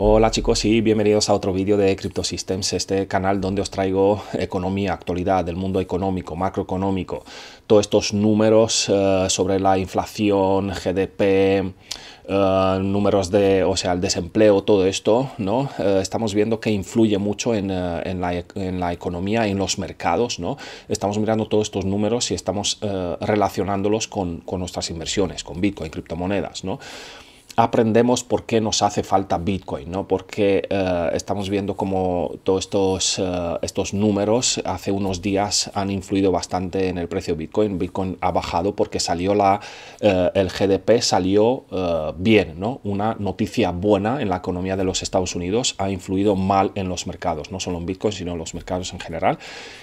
Hola chicos y bienvenidos a otro vídeo de CryptoSystems, este canal donde os traigo economía, actualidad del mundo económico, macroeconómico, todos estos números eh, sobre la inflación, GDP, eh, números de, o sea, el desempleo, todo esto, ¿no? Eh, estamos viendo que influye mucho e, en, la, economía, en los mercados, ¿no? Estamos mirando todos estos números y estamos relacionándolos con, con, nuestras inversiones, con Bitcoin, criptomonedas, ¿no? aprendemos por qué nos hace falta Bitcoin, ¿no? Porque eh, estamos viendo cómo todos estos, eh, estos números hace unos días han influido bastante en el precio de Bitcoin. Bitcoin ha bajado porque salió la, eh, el GDP salió bien, ¿no? Una noticia buena en la economía de los Estados Unidos ha influido mal en los mercados, no solo en Bitcoin, sino en los mercados en general.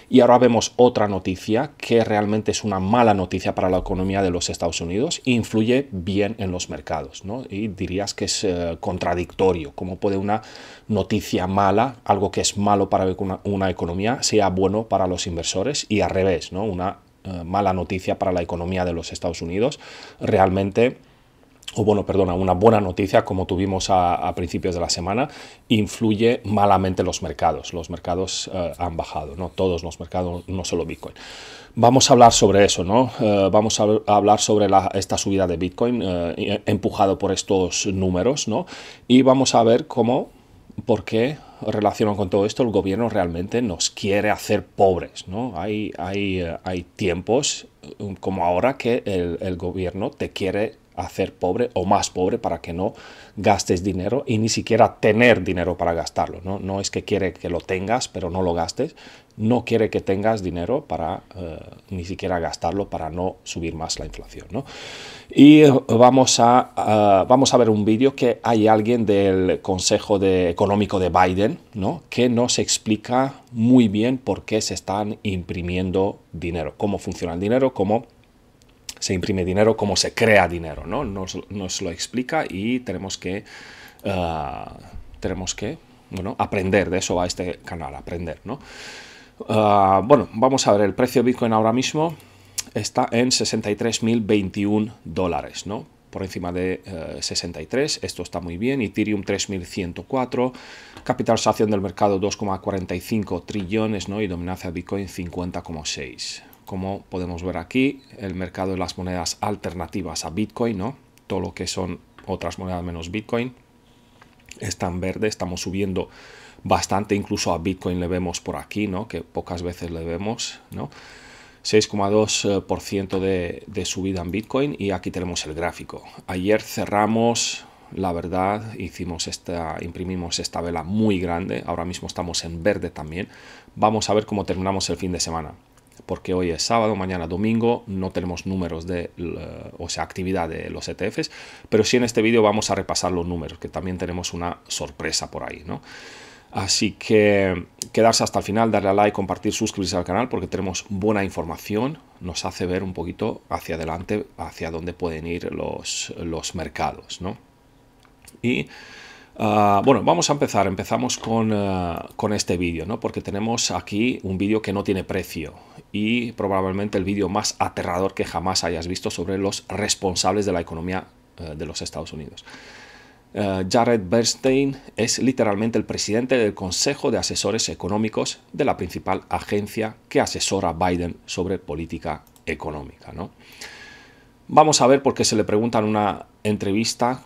Y ahora vemos otra noticia que realmente es una mala noticia para la economía de los Estados Unidos, influye bien en los mercados, Y dirías que es eh, contradictorio. ¿Cómo puede una noticia mala, algo que es malo para una, economía, sea bueno para los inversores y al revés, ¿no? Una eh, mala noticia para la economía de los Estados Unidos realmente o bueno, perdona, una buena noticia como tuvimos a, principios de la semana, influye malamente los mercados. Los mercados eh, han bajado, ¿no? Todos los mercados, no solo Bitcoin. Vamos a hablar sobre eso, ¿no? Eh, vamos a, hablar sobre esta subida de Bitcoin eh, e-, empujado por estos números, ¿no? Y vamos a ver cómo, por qué relacionado con todo esto, el gobierno realmente nos quiere hacer pobres, ¿no? Hay, hay, hay tiempos como ahora que el gobierno te quiere hacer pobre o más pobre para que no gastes dinero y ni siquiera tener dinero para gastarlo. No, es que quiere que lo tengas, pero no lo gastes. No quiere que tengas dinero para eh, ni siquiera gastarlo para no subir más la inflación. Y eh, vamos a, eh, vamos a ver un vídeo que hay alguien del Consejo de Económico de Biden ¿no? que nos explica muy bien por qué se están imprimiendo dinero, cómo funciona el dinero, cómo se imprime dinero, como se crea dinero, ¿no? Nos, lo explica y tenemos que, ah, tenemos que, aprender de eso a este canal, aprender, ¿no? Ah, bueno, vamos a ver, el precio de Bitcoin ahora mismo está en 63.021 dólares, ¿no? Por encima de 63, eh, esto está muy bien. Ethereum 3.104, capitalización del mercado 2,45 trillones, ¿no? Y dominancia de Bitcoin 50,6. Como podemos ver aquí, el mercado de las monedas alternativas a Bitcoin, ¿no? Todo lo que son otras monedas menos Bitcoin, está en verde, estamos subiendo bastante, incluso a Bitcoin le vemos por aquí, ¿no? Que pocas veces le vemos, ¿no? 6,2% de, de subida en Bitcoin y aquí tenemos el gráfico. Ayer cerramos, la verdad, hicimos esta, imprimimos esta vela muy grande, ahora mismo estamos en verde también. Vamos a ver cómo terminamos el fin de semana porque hoy es sábado, mañana domingo, no tenemos números de, o sea, actividad de los ETFs, pero sí en este vídeo vamos a repasar los números, que también tenemos una sorpresa por ahí, ¿no? Así que quedarse hasta el final, darle a like, compartir, suscribirse al canal porque tenemos buena información, nos hace ver un poquito hacia adelante, hacia dónde pueden ir los, los mercados, ¿no? Y Ah, bueno, vamos a empezar. Empezamos ah, con, este vídeo, ¿no? Porque tenemos aquí un vídeo que no tiene precio y probablemente el vídeo más aterrador que jamás hayas visto sobre los responsables de la economía eh, de los Estados Unidos. Eh, Jared Bernstein es literalmente el presidente del Consejo de Asesores Económicos de la principal agencia que asesora a Biden sobre política económica, Vamos a ver por qué se le pregunta en una entrevista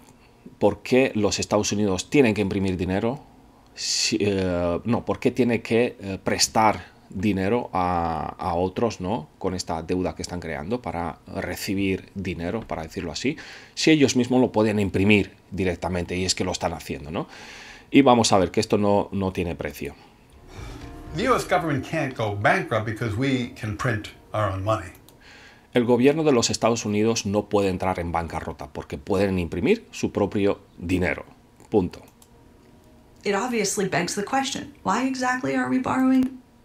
por qué los Estados Unidos tienen que imprimir dinero, eh, no, por qué tiene que eh, prestar dinero a, a, otros, ¿no? Con esta deuda que están creando para recibir dinero, para decirlo así, si ellos mismos lo pueden imprimir directamente y es que lo están haciendo, ¿no? Y vamos a ver que esto no, no tiene precio. government can't el gobierno de los Estados Unidos no puede entrar en bancarrota porque pueden imprimir su propio dinero. Punto.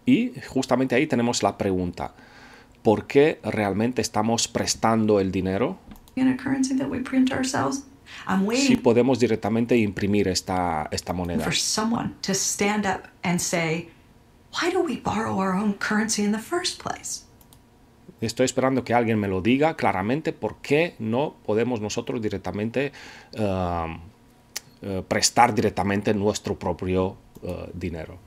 Y justamente ahí tenemos la pregunta, ¿por qué realmente estamos prestando el dinero? si podemos directamente imprimir esta, esta moneda. For someone to stand up and say, why do we borrow our own currency in the first Estoy esperando que alguien me lo diga claramente por qué no podemos nosotros directamente um, eh, prestar directamente nuestro propio dinero.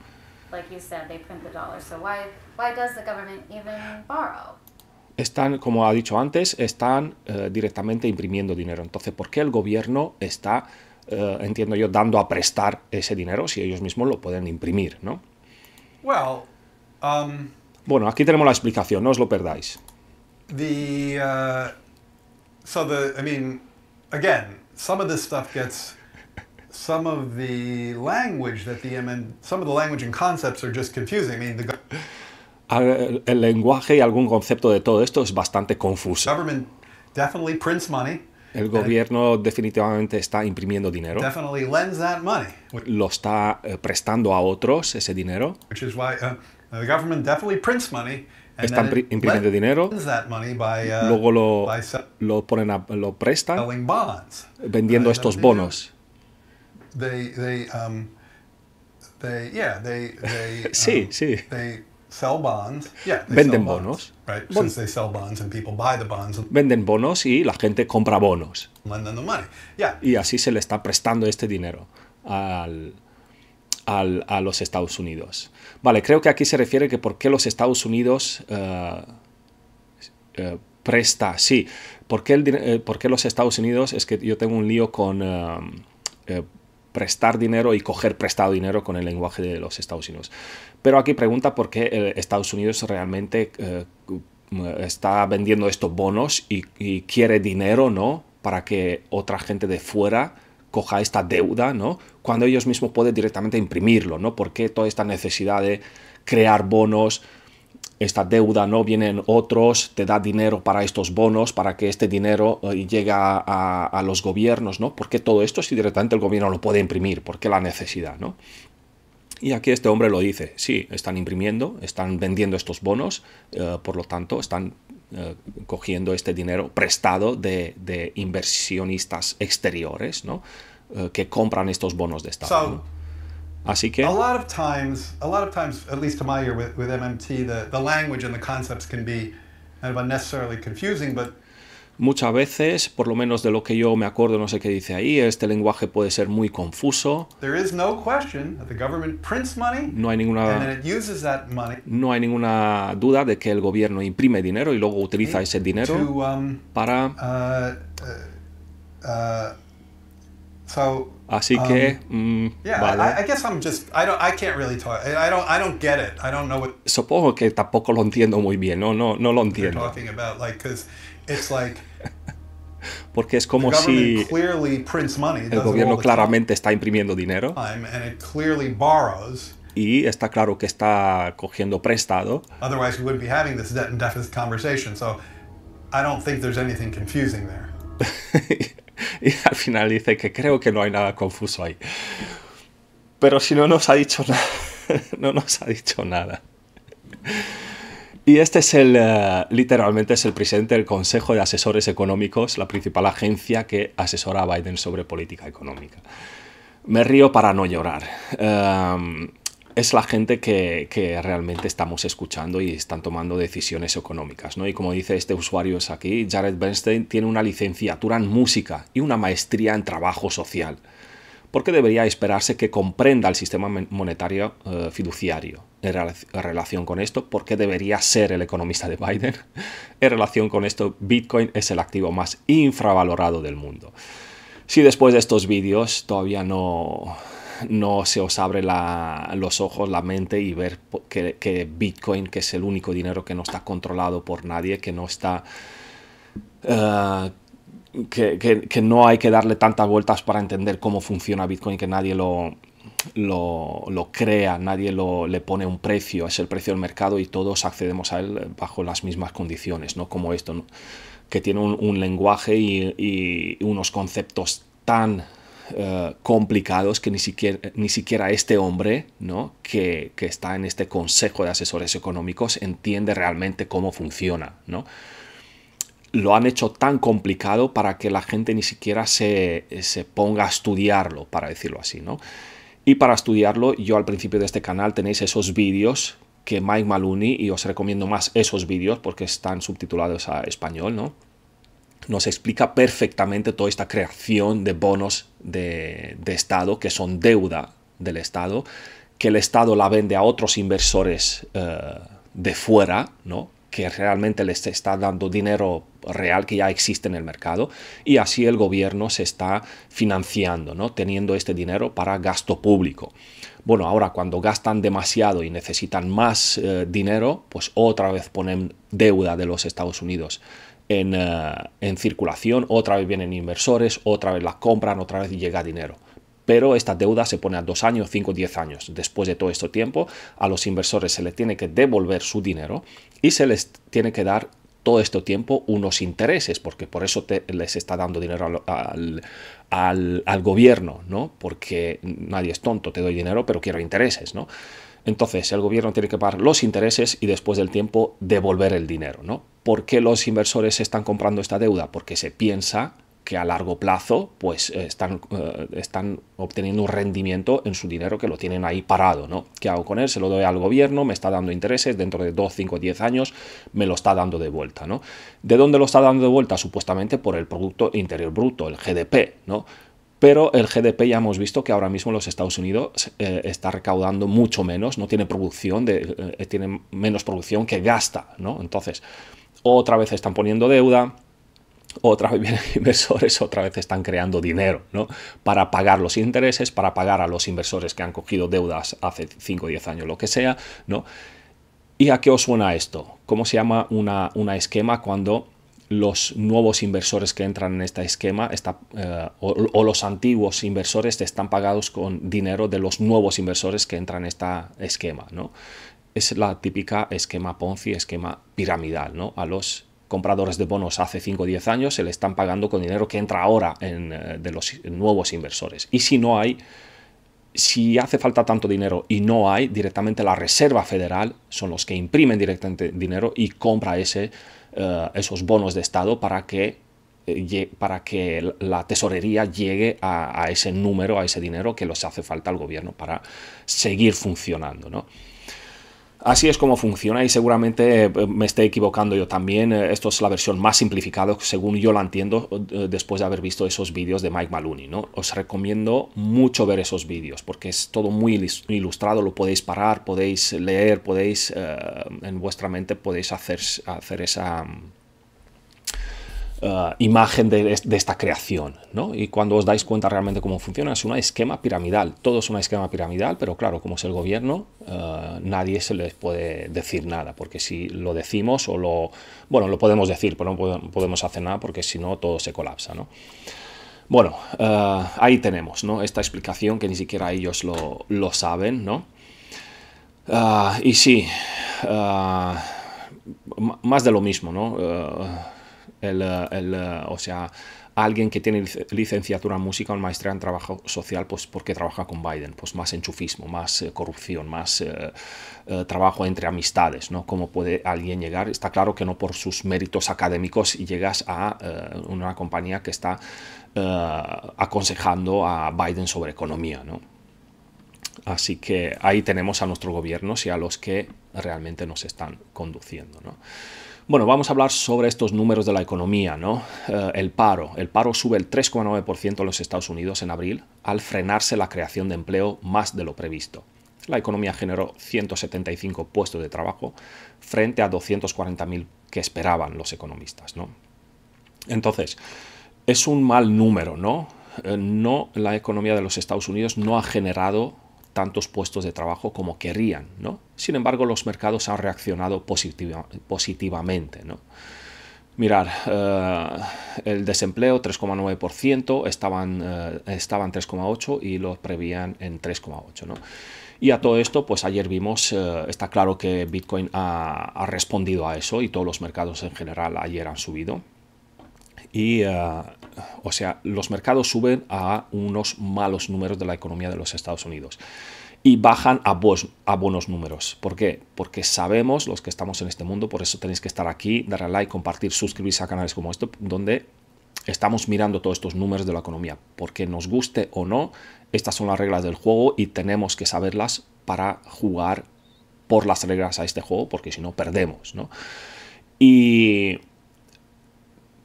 Están, como ha dicho antes, están eh, directamente imprimiendo dinero. Entonces, ¿por qué el gobierno está, eh, entiendo yo, dando a prestar ese dinero si ellos mismos lo pueden imprimir, no? Well, um, bueno, aquí tenemos la explicación, no os lo perdáis. el, lenguaje y algún concepto de todo esto es bastante confuso. El gobierno definitivamente está imprimiendo dinero. Lo está eh, prestando a otros ese dinero. Uh, Uh, the government definitely prints money dinero, uh, luego lo, lo, ponen a, lo prestan vendiendo estos bonos. sí, sí. Venden bonos. Venden bonos y la gente compra bonos. Y así se le está prestando este dinero al, al, a los Estados Unidos. Vale, creo que aquí se refiere que por qué los Estados Unidos eh, eh, presta, sí, por qué, eh, por los Estados Unidos, es que yo tengo un lío con prestar dinero y coger prestado dinero con el lenguaje de los Estados Unidos. Pero aquí pregunta por qué Estados Unidos realmente está vendiendo estos bonos y, y, quiere dinero, ¿no? Para que otra gente de fuera coja esta deuda, ¿no? Cuando ellos mismos pueden directamente imprimirlo, ¿no? qué toda esta necesidad de crear bonos, esta deuda, ¿no? Vienen otros, te da dinero para estos bonos, para que este dinero llega eh, llegue a, los gobiernos, ¿no? ¿Por qué todo esto si directamente el gobierno lo puede imprimir, porque la necesidad, ¿no? Y aquí este hombre lo dice, sí, están imprimiendo, están vendiendo estos bonos, eh, por lo tanto, están eh, cogiendo este dinero prestado de, de, inversionistas exteriores, ¿no? Eh, que compran estos bonos de Estado. Así que. muchas veces, por lo menos de lo que yo me acuerdo, no sé qué dice ahí, este lenguaje puede ser muy confuso. No hay ninguna No hay ninguna duda de que el gobierno imprime dinero y luego utiliza eh, ese dinero um, para uh, uh, uh, So Así um, que, um, mm, yeah, vale. I, I, guess I'm just I don't I can't really talk. I don't I don't get it. I don't know what. Supongo que tampoco lo entiendo muy bien. No, no, no lo entiendo. Talking about like because it's like. Porque es como si money, el gobierno claramente está imprimiendo dinero and it clearly borrows y está claro que está cogiendo prestado. Otherwise, we wouldn't be having this debt and deficit conversation. So, I don't think there's anything confusing there. y al final dice que creo que no hay nada confuso ahí. Pero si no nos ha dicho nada, no nos ha dicho nada. Y este es el, eh, literalmente es el presidente del Consejo de Asesores Económicos, la principal agencia que asesora a Biden sobre política económica. Me río para no llorar. Em, es la gente que, realmente estamos escuchando y están tomando decisiones económicas, ¿no? Y como dice este usuario es aquí, Jared Bernstein tiene una licenciatura en música y una maestría en trabajo social. ¿Por qué debería esperarse que comprenda el sistema monetario eh, fiduciario en, relación con esto? ¿Por qué debería ser el economista de Biden? en relación con esto, Bitcoin es el activo más infravalorado del mundo. Si después de estos vídeos todavía no, no se os abre los ojos, la mente y ver que, Bitcoin, que es el único dinero que no está controlado por nadie, que no está... Eh, que, no hay que darle tantas vueltas para entender cómo funciona Bitcoin, que nadie lo, lo, crea, nadie le pone un precio, es el precio del mercado y todos accedemos a él bajo las mismas condiciones, ¿no? Como esto, que tiene un, lenguaje y, unos conceptos tan eh, complicados que ni siquiera, ni siquiera este hombre, ¿no? Que, está en este Consejo de Asesores Económicos, entiende realmente cómo funciona, ¿no? Lo han hecho tan complicado para que la gente ni siquiera se, ponga a estudiarlo, para decirlo así, ¿no? Y para estudiarlo, yo al principio de este canal tenéis esos vídeos que Mike Maluni y os recomiendo más esos vídeos porque están subtitulados a español, ¿no? nos explica perfectamente toda esta creación de bonos de, Estado, que son deuda del Estado, que el Estado la vende a otros inversores eh, de fuera, ¿no? que realmente les está dando dinero real que ya existe en el mercado y así el gobierno se está financiando, ¿no? teniendo este dinero para gasto público. Bueno, ahora cuando gastan demasiado y necesitan más eh, dinero, pues otra vez ponen deuda de los Estados Unidos eh, en, circulación, otra vez vienen inversores, otra vez las compran, otra vez llega dinero pero esta deuda se pone a dos años, cinco, diez años. Después de todo este tiempo, a los inversores se les tiene que devolver su dinero y se les tiene que dar todo este tiempo unos intereses, porque por eso les está dando dinero al, al, gobierno, ¿no? Porque nadie es tonto, te doy dinero, pero quiero intereses, ¿no? Entonces, el gobierno tiene que pagar los intereses y después del tiempo devolver el dinero, ¿no? ¿Por qué los inversores están comprando esta deuda? Porque se piensa que a largo plazo pues eh, están, eh, están obteniendo un rendimiento en su dinero que lo tienen ahí parado, ¿no? ¿Qué hago con él? Se lo doy al gobierno, me está dando intereses, dentro de 2, 5, 10 años me lo está dando de vuelta, ¿no? ¿De dónde lo está dando de vuelta? Supuestamente por el Producto Interior Bruto, el GDP, ¿no? Pero el GDP ya hemos visto que ahora mismo los Estados Unidos eh, está recaudando mucho menos, no tiene producción, tiene menos producción que gasta, ¿no? Entonces, otra vez están poniendo deuda, otra vez vienen inversores, otra vez están creando dinero, ¿no? Para pagar los intereses, para pagar a los inversores que han cogido deudas hace 5 o 10 años, lo que sea, ¿no? ¿Y a qué os suena esto? ¿Cómo se llama una, esquema cuando los nuevos inversores que entran en este esquema está, eh, o, los antiguos inversores están pagados con dinero de los nuevos inversores que entran en este esquema. ¿no? es la típica esquema Ponzi, esquema piramidal, ¿no? A los compradores de bonos hace 5 o 10 años se le están pagando con dinero que entra ahora en, eh, de los nuevos inversores. Y si no hay, si hace falta tanto dinero y no hay, directamente la Reserva Federal son los que imprimen directamente dinero y compra ese, eh, esos bonos de Estado para que eh, para que la tesorería llegue a, a, ese número, a ese dinero que les hace falta al gobierno para seguir funcionando. ¿no? Así es como funciona y seguramente eh, me esté equivocando yo también. Eh, esto es la versión más simplificada, según yo la entiendo, eh, después de haber visto esos vídeos de Mike Maloney. ¿no? Os recomiendo mucho ver esos vídeos porque es todo muy ilustrado, lo podéis parar, podéis leer, podéis en vuestra mente podéis hacer, hacer esa eh, imagen de, esta creación. Y cuando os dais cuenta realmente cómo funciona, es un esquema piramidal. Todo es un esquema piramidal, pero claro, como es el gobierno, eh, nadie se les puede decir nada, porque si lo decimos o lo... Bueno, lo podemos decir, pero no podemos hacer nada porque si no todo se colapsa. Bueno, eh, ahí tenemos esta explicación que ni siquiera ellos lo, saben, y sí, más de lo mismo, ¿no? el, eh, eh, o sea, alguien que tiene licenciatura en música o maestría en trabajo social, pues porque trabaja con Biden, pues más enchufismo, más eh, corrupción, más trabajo entre amistades, ¿no? ¿Cómo puede alguien llegar? Está claro que no por sus méritos académicos llegas a una compañía que está aconsejando a Biden sobre economía, ¿no? Así que ahí tenemos a nuestros gobiernos y a los que realmente nos están conduciendo, ¿no? Bueno, vamos a hablar sobre estos números de la economía, ¿no? Eh, el paro. El paro sube el 3,9% en los Estados Unidos en abril al frenarse la creación de empleo más de lo previsto. La economía generó 175 puestos de trabajo frente a 240.000 que esperaban los economistas, ¿no? Entonces, es un mal número, ¿no? Eh, no, la economía de los Estados Unidos no ha generado tantos puestos de trabajo como querían, ¿no? Sin embargo, los mercados han reaccionado positivamente. ¿no? Mirar, eh, el desempleo 3,9%, estaban, eh, estaban 3,8% y lo prevían en 3,8%. ¿no? Y a todo esto, pues ayer vimos, eh, está claro que Bitcoin ha, ha respondido a eso y todos los mercados en general ayer han subido y, ah, o sea, los mercados suben a unos malos números de la economía de los Estados Unidos y bajan a, vos, a buenos números. ¿Por qué? Porque sabemos los que estamos en este mundo, por eso tenéis que estar aquí, darle like, compartir, suscribirse a canales como este, donde estamos mirando todos estos números de la economía. Porque nos guste o no, estas son las reglas del juego y tenemos que saberlas para jugar por las reglas a este juego, porque si no, perdemos, ¿no? Y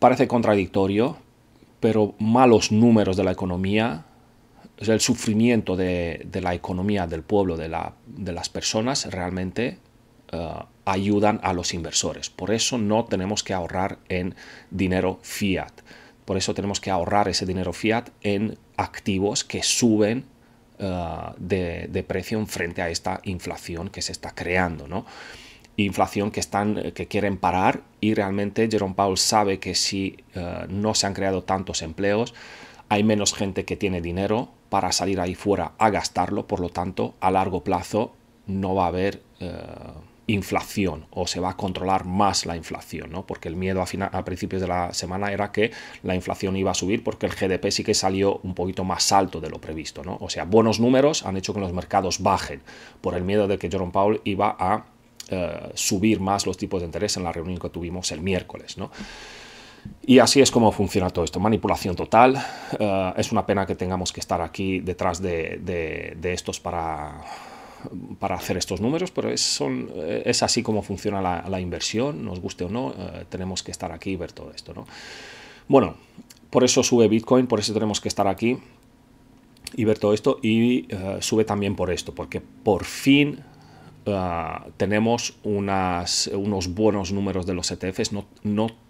parece contradictorio, pero malos números de la economía, el sufrimiento de, la economía del pueblo, de, las personas, realmente eh, ayudan a los inversores. Por eso no tenemos que ahorrar en dinero fiat. Por eso tenemos que ahorrar ese dinero fiat en activos que suben eh, de, de, precio frente a esta inflación que se está creando. ¿no? inflación que, están, eh, que quieren parar y realmente Jerome Powell sabe que si eh, no se han creado tantos empleos, hay menos gente que tiene dinero para salir ahí fuera a gastarlo, por lo tanto, a largo plazo no va a haber eh, inflación o se va a controlar más la inflación, ¿no? porque el miedo a, a principios de la semana era que la inflación iba a subir porque el GDP sí que salió un poquito más alto de lo previsto. ¿no? O sea, buenos números han hecho que los mercados bajen por el miedo de que Jerome Powell iba a eh, subir más los tipos de interés en la reunión que tuvimos el miércoles. ¿no? Y así es como funciona todo esto, manipulación total. Eh, es una pena que tengamos que estar aquí detrás de, estos para, para hacer estos números, pero es, es así como funciona la, inversión, nos guste o no, eh, tenemos que estar aquí y ver todo esto. ¿no? Bueno, por eso sube Bitcoin, por eso tenemos que estar aquí y ver todo esto, y sube también por esto, porque por fin Ah, tenemos unos buenos números de los ETFs, no,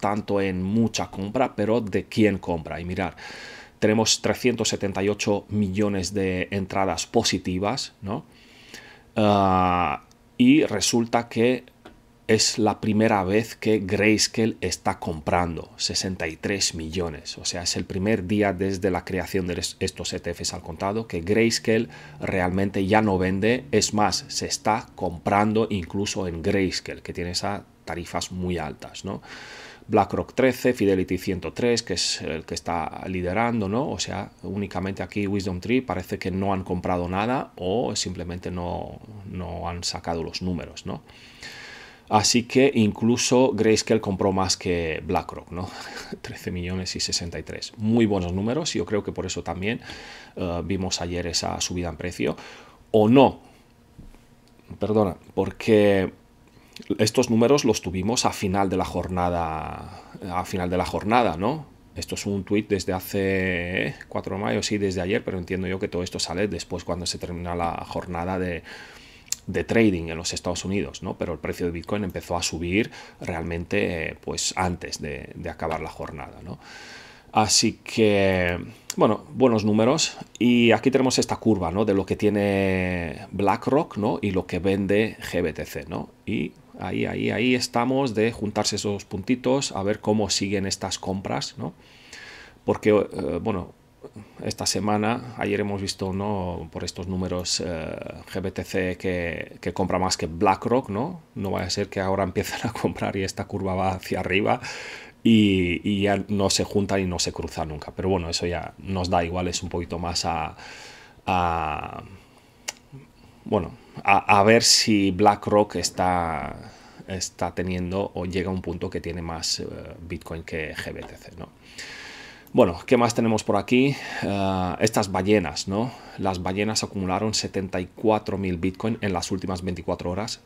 tanto en mucha compra, pero de quién compra. Y mirar, tenemos 378 millones de entradas positivas, ah, y resulta que es la primera vez que Grayscale está comprando 63 millones. O sea, es el primer día desde la creación de estos ETFs al contado que Grayscale realmente ya no vende. Es más, se está comprando incluso en Grayscale, que tiene esas tarifas muy altas, ¿no? BlackRock 13, Fidelity 103, que es el que está liderando, ¿no? O sea, únicamente aquí Wisdom Tree parece que no han comprado nada o simplemente no, han sacado los números, ¿no? Así que incluso Grayscale compró más que BlackRock, ¿no? 13 millones y 63. Muy buenos números y yo creo que por eso también eh, vimos ayer esa subida en precio. O no, perdona, porque estos números los tuvimos a final de la jornada, a final de la jornada, ¿no? Esto es un tuit desde hace 4 ¿eh? de mayo, sí, desde ayer, pero entiendo yo que todo esto sale después cuando se termina la jornada de, de trading en los Estados Unidos, ¿no? Pero el precio de Bitcoin empezó a subir realmente eh, pues antes de, acabar la jornada, ¿no? Así que, bueno, buenos números. Y aquí tenemos esta curva, ¿no? De lo que tiene BlackRock, ¿no? Y lo que vende GBTC, ¿no? Y ahí, ahí, ahí estamos de juntarse esos puntitos, a ver cómo siguen estas compras, ¿no? Porque, eh, bueno, esta semana, ayer hemos visto ¿no? por estos números eh, GBTC que, compra más que BlackRock, ¿no? No vaya a ser que ahora empiezan a comprar y esta curva va hacia arriba y, ya no se juntan y no se cruzan nunca. Pero bueno, eso ya nos da igual, es un poquito más a, bueno, a, ver si BlackRock está, está teniendo o llega a un punto que tiene más eh, Bitcoin que GBTC, ¿no? Bueno, ¿qué más tenemos por aquí? Eh, estas ballenas, ¿no? Las ballenas acumularon 74.000 Bitcoin en las últimas 24 horas.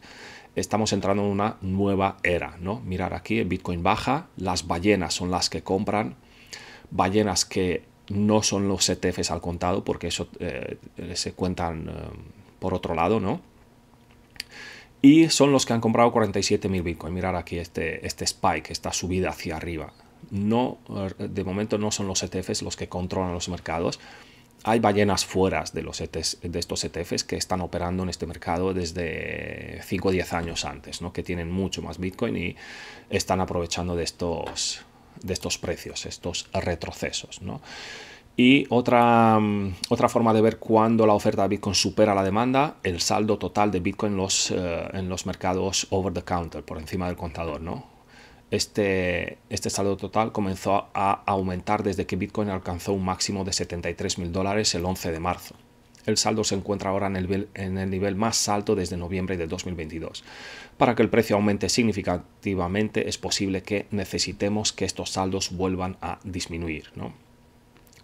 Estamos entrando en una nueva era, ¿no? Mirar aquí, Bitcoin baja, las ballenas son las que compran, ballenas que no son los ETFs al contado, porque eso eh, se cuentan eh, por otro lado, ¿no? Y son los que han comprado 47.000 Bitcoin. Mirar aquí este, este spike, esta subida hacia arriba no, eh, de momento no son los ETFs los que controlan los mercados. Hay ballenas fuera de, los e de estos ETFs que están operando en este mercado desde 5 o 10 años antes, ¿no? que tienen mucho más Bitcoin y están aprovechando de estos, de estos precios, estos retrocesos. Y otra, mm, otra forma de ver cuando la oferta de Bitcoin supera la demanda, el saldo total de Bitcoin en los, eh, en los mercados over the counter, por encima del contador, ¿no? Este, este, saldo total comenzó a aumentar desde que Bitcoin alcanzó un máximo de 73 mil dólares el 11 de marzo. El saldo se encuentra ahora en el, nivel más alto desde noviembre de 2022. Para que el precio aumente significativamente es posible que necesitemos que estos saldos vuelvan a disminuir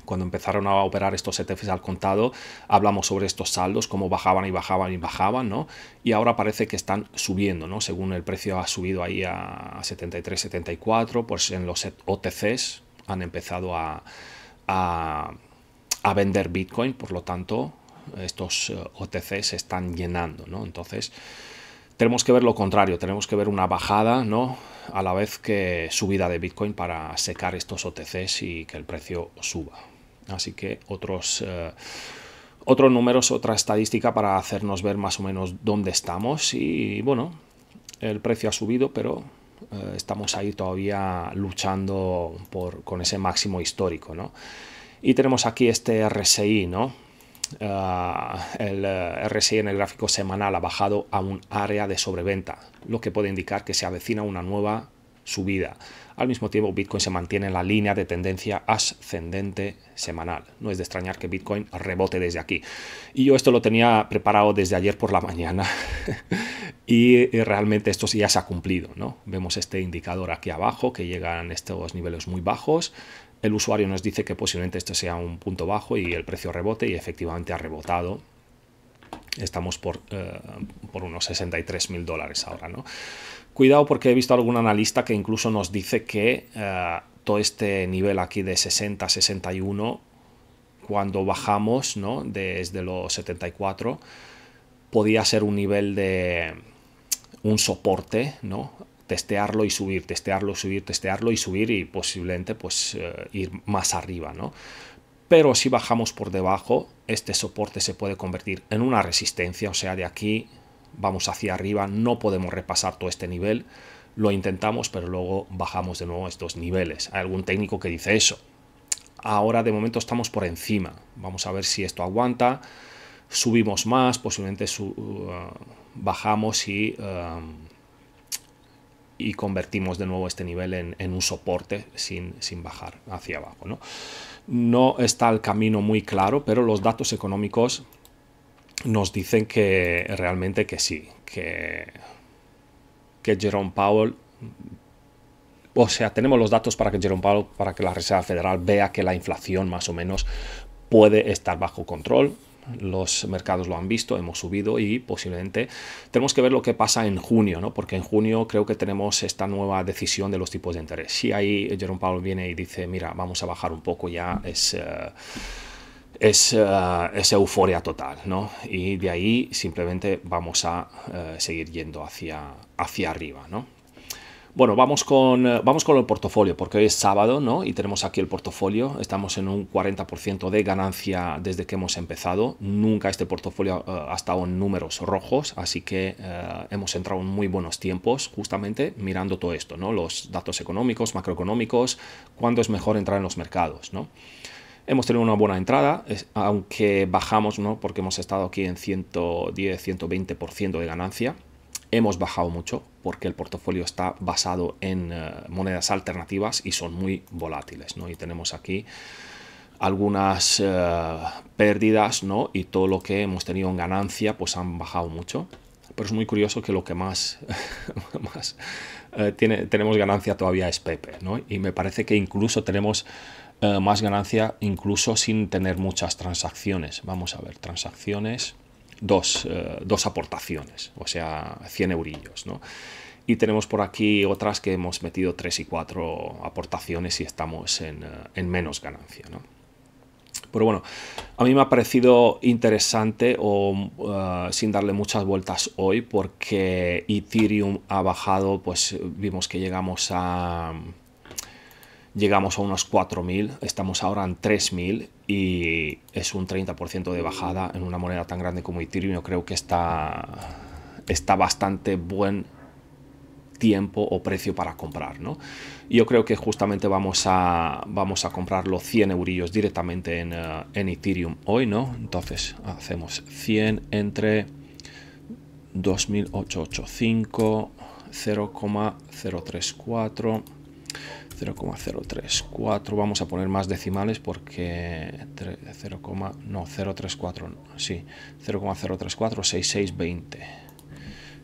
cuando empezaron a operar estos ETFs al contado, hablamos sobre estos saldos, cómo bajaban y bajaban y bajaban, ¿no? Y ahora parece que están subiendo, ¿no? Según el precio ha subido ahí a 73, 74, pues en los OTCs han empezado a, a, vender Bitcoin, por lo tanto, estos eh, OTCs se están llenando, ¿no? Entonces, tenemos que ver lo contrario, tenemos que ver una bajada, ¿no? A la vez que subida de Bitcoin para secar estos OTCs y que el precio suba. Así que otros... Eh, otros números, otra estadística para hacernos ver más o menos dónde estamos. Y bueno, el precio ha subido, pero eh, estamos ahí todavía luchando por, con ese máximo histórico. ¿no? Y tenemos aquí este RSI, ¿no? Eh, el RSI en el gráfico semanal ha bajado a un área de sobreventa, lo que puede indicar que se avecina una nueva subida. Al mismo tiempo, Bitcoin se mantiene en la línea de tendencia ascendente semanal. No es de extrañar que Bitcoin rebote desde aquí. Y yo esto lo tenía preparado desde ayer por la mañana y eh, realmente esto ya se ha cumplido. ¿no? Vemos este indicador aquí abajo que llegan estos niveles muy bajos. El usuario nos dice que posiblemente esto sea un punto bajo y el precio rebote y efectivamente ha rebotado estamos por, eh, por unos 63 mil dólares ahora, ¿no? Cuidado porque he visto algún analista que incluso nos dice que eh, todo este nivel aquí de 60, 61, cuando bajamos ¿no? desde los 74, podía ser un nivel de un soporte, ¿no? testearlo y subir, testearlo, subir, testearlo y subir y posiblemente pues eh, ir más arriba, ¿no? Pero si bajamos por debajo, este soporte se puede convertir en una resistencia, o sea, de aquí vamos hacia arriba, no podemos repasar todo este nivel, lo intentamos, pero luego bajamos de nuevo estos niveles. Hay algún técnico que dice eso. Ahora de momento estamos por encima. Vamos a ver si esto aguanta. Subimos más, posiblemente uh, bajamos y, um, y convertimos de nuevo este nivel en, en un soporte sin, sin, bajar hacia abajo. ¿no? no está el camino muy claro, pero los datos económicos nos dicen que realmente que sí, que, que Jerome Powell o sea, tenemos los datos para que Jerome Powell, para que la Reserva Federal vea que la inflación más o menos puede estar bajo control. Los mercados lo han visto, hemos subido y posiblemente tenemos que ver lo que pasa en junio, ¿no? Porque en junio creo que tenemos esta nueva decisión de los tipos de interés. Si ahí Jerome Powell viene y dice, mira, vamos a bajar un poco, ya es. Eh, eh, es, euforia total, ¿no? Y de ahí simplemente vamos a eh, seguir yendo hacia, hacia arriba, ¿no? Bueno, vamos con, eh, vamos con el portafolio, porque hoy es sábado, ¿no? Y tenemos aquí el portafolio. Estamos en un 40% de ganancia desde que hemos empezado. Nunca este portafolio ha estado en números rojos, así que hemos entrado en muy buenos tiempos, justamente mirando todo esto, ¿no? Los datos económicos, macroeconómicos, cuándo es mejor entrar en los mercados, ¿no? Hemos tenido una buena entrada, aunque bajamos, ¿no? porque hemos estado aquí en 110, 120% de ganancia. Hemos bajado mucho porque el portafolio está basado en eh, monedas alternativas y son muy volátiles. ¿no? Y tenemos aquí algunas eh, pérdidas ¿no? y todo lo que hemos tenido en ganancia pues han bajado mucho pero es muy curioso que lo que más, eh, tenemos ganancia todavía es Pepe, ¿no? Y me parece que incluso tenemos eh, más ganancia incluso sin tener muchas transacciones. Vamos a ver, transacciones, dos, eh, aportaciones, o sea, 100 eurillos, ¿no? Y tenemos por aquí otras que hemos metido tres y cuatro aportaciones y estamos en, eh, menos ganancia, ¿no? Pero bueno, a mí me ha parecido interesante o sin darle muchas vueltas hoy porque Ethereum ha bajado, pues vimos que llegamos a llegamos a unos 4.000, estamos ahora en 3.000 y es un 30% de bajada en una moneda tan grande como Ethereum. Yo creo que está, está bastante buen tiempo o precio para comprar, ¿no? Yo creo que justamente vamos a, vamos a comprar los 100 eurillos directamente eh, en, Ethereum hoy, ¿no? Entonces hacemos 100 entre 2885, 0,034 0,034 vamos a poner más decimales porque 0, no 034 sí 0,034 6620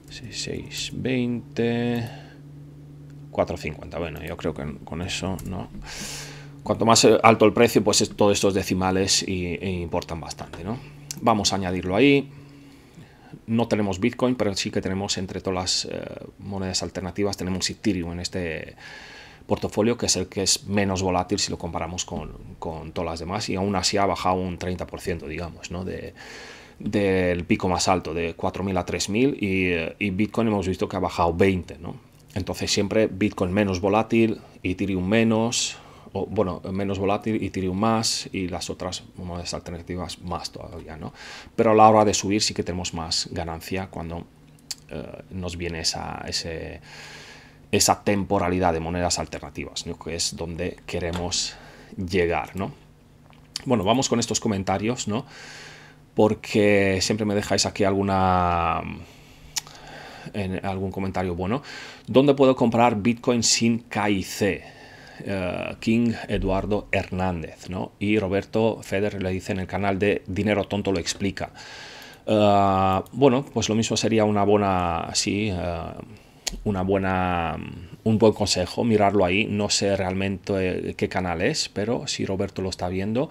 6620 450 bueno yo creo que con eso no cuanto más eh, alto el precio pues todos estos decimales e importan bastante no vamos a añadirlo ahí no tenemos Bitcoin, pero sí que tenemos entre todas las eh, monedas alternativas, tenemos Ethereum en este, portafolio que es el que es menos volátil si lo comparamos con, con todas las demás y aún así ha bajado un 30%, digamos, ¿no? De, del pico más alto, de 4.000 a 3.000 y, Bitcoin hemos visto que ha bajado 20, ¿no? Entonces siempre Bitcoin menos volátil, y Ethereum menos, o, bueno, menos volátil, y Ethereum más y las otras alternativas más todavía, ¿no? Pero a la hora de subir sí que tenemos más ganancia cuando eh, nos viene esa, ese esa temporalidad de monedas alternativas, que es donde queremos llegar, ¿no? Bueno, vamos con estos comentarios, ¿no? Porque siempre me dejáis aquí alguna en algún comentario bueno. ¿Dónde puedo comprar Bitcoin sin KIC? Eh, King Eduardo Hernández, ¿no? Y Roberto Feder le dice en el canal de Dinero Tonto lo explica. Eh, bueno, pues lo mismo sería una buena, Así eh, una buena, un buen consejo, mirarlo ahí. No sé realmente eh, qué canal es, pero si Roberto lo está viendo,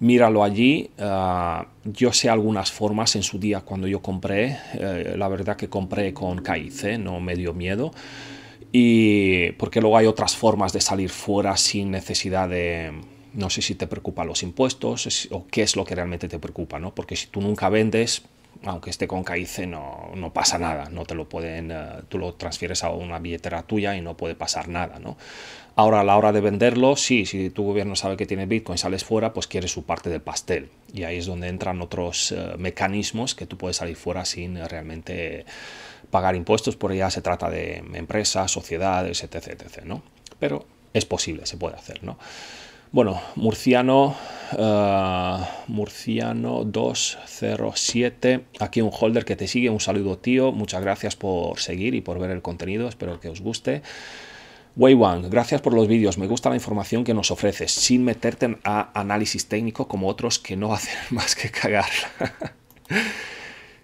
míralo allí. Ah, yo sé algunas formas en su día cuando yo compré. Eh, la verdad que compré con caíce no me dio miedo. Y porque luego hay otras formas de salir fuera sin necesidad de, no sé si te preocupan los impuestos o qué es lo que realmente te preocupa, ¿no? Porque si tú nunca vendes, aunque esté con CAICE no, pasa nada, no te lo pueden, eh, tú lo transfieres a una billetera tuya y no puede pasar nada, ¿no? Ahora, a la hora de venderlo, sí, si tu gobierno sabe que tiene Bitcoin, sales fuera, pues quieres su parte del pastel. Y ahí es donde entran otros eh, mecanismos que tú puedes salir fuera sin eh, realmente pagar impuestos, por ya se trata de empresas, sociedades, etc, ¿no? Pero es posible, se puede hacer, ¿no? Bueno, murciano, eh, murciano 207, aquí un holder que te sigue, un saludo tío, muchas gracias por seguir y por ver el contenido, espero que os guste. Wei Wang, gracias por los vídeos, me gusta la información que nos ofreces, sin meterte a análisis técnico como otros que no hacen más que cagar.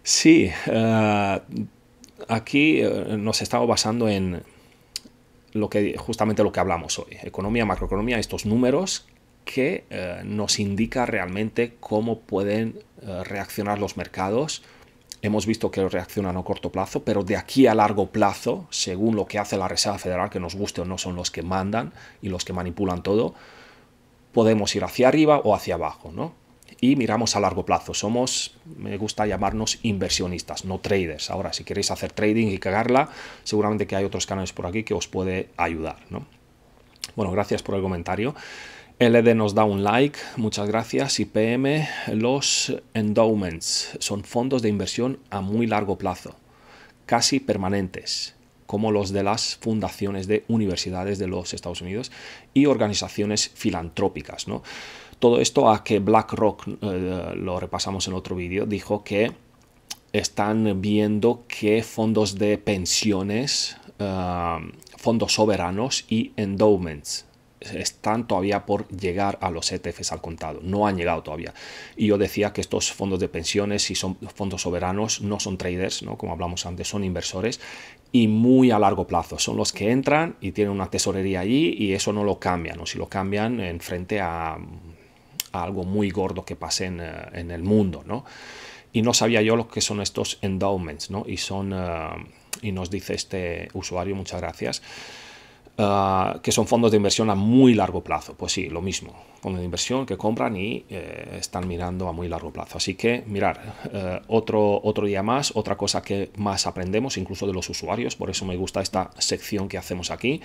sí, eh, aquí eh, nos estamos basando en, que, justamente lo que hablamos hoy, economía, macroeconomía, estos números que eh, nos indica realmente cómo pueden eh, reaccionar los mercados. Hemos visto que reaccionan a corto plazo, pero de aquí a largo plazo, según lo que hace la Reserva Federal, que nos guste o no son los que mandan y los que manipulan todo, podemos ir hacia arriba o hacia abajo, ¿no? y miramos a largo plazo. Somos, me gusta llamarnos inversionistas, no traders. Ahora, si queréis hacer trading y cagarla, seguramente que hay otros canales por aquí que os puede ayudar. ¿no? Bueno, gracias por el comentario. LD nos da un like, muchas gracias. Y PM, los endowments son fondos de inversión a muy largo plazo, casi permanentes como los de las fundaciones de universidades de los Estados Unidos y organizaciones filantrópicas. ¿no? Todo esto a que BlackRock, eh, lo repasamos en otro vídeo, dijo que están viendo que fondos de pensiones, eh, fondos soberanos y endowments están todavía por llegar a los ETFs al contado, no han llegado todavía. Y yo decía que estos fondos de pensiones y son fondos soberanos no son traders, ¿no? como hablamos antes, son inversores y muy a largo plazo. Son los que entran y tienen una tesorería allí y eso no lo cambian, o si lo cambian en frente a algo muy gordo que pase eh, en, el mundo, ¿no? Y no sabía yo lo que son estos endowments, ¿no? Y son, eh, y nos dice este usuario, muchas gracias, eh, que son fondos de inversión a muy largo plazo. Pues sí, lo mismo, fondos de inversión que compran y están mirando a muy largo plazo. Así que, mirar, otro, otro día más, otra cosa que más aprendemos, incluso de los usuarios, por eso me gusta esta sección que hacemos aquí.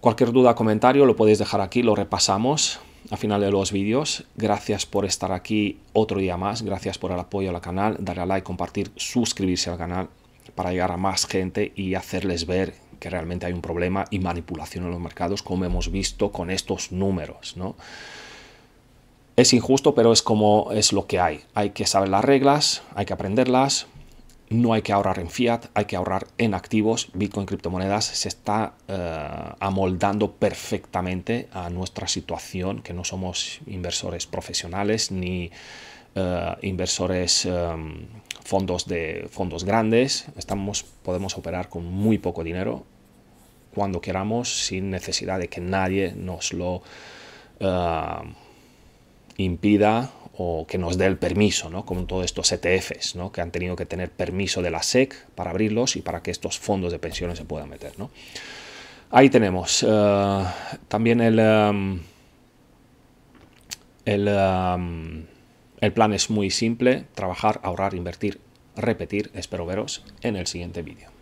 Cualquier duda, comentario, lo podéis dejar aquí, lo repasamos al final de los vídeos. Gracias por estar aquí otro día más. Gracias por el apoyo al canal. Darle a like, compartir, suscribirse al canal para llegar a más gente y hacerles ver que realmente hay un problema y manipulación en los mercados, como hemos visto con estos números, ¿no? Es injusto, pero es como es lo que hay. Hay que saber las reglas, hay que aprenderlas, no hay que ahorrar en fiat, hay que ahorrar en activos. Bitcoin criptomonedas se está eh, amoldando perfectamente a nuestra situación, que no somos inversores profesionales ni eh, inversores eh, fondos de fondos grandes. Estamos, podemos operar con muy poco dinero cuando queramos, sin necesidad de que nadie nos lo impida o que nos dé el permiso, ¿no? como todos estos ETFs, que han tenido que tener permiso de la SEC para abrirlos y para que estos fondos de pensiones se puedan meter. ¿no? Ahí tenemos eh, también el, em, em, el plan es muy simple, trabajar, ahorrar, invertir, repetir. Espero veros en el siguiente vídeo.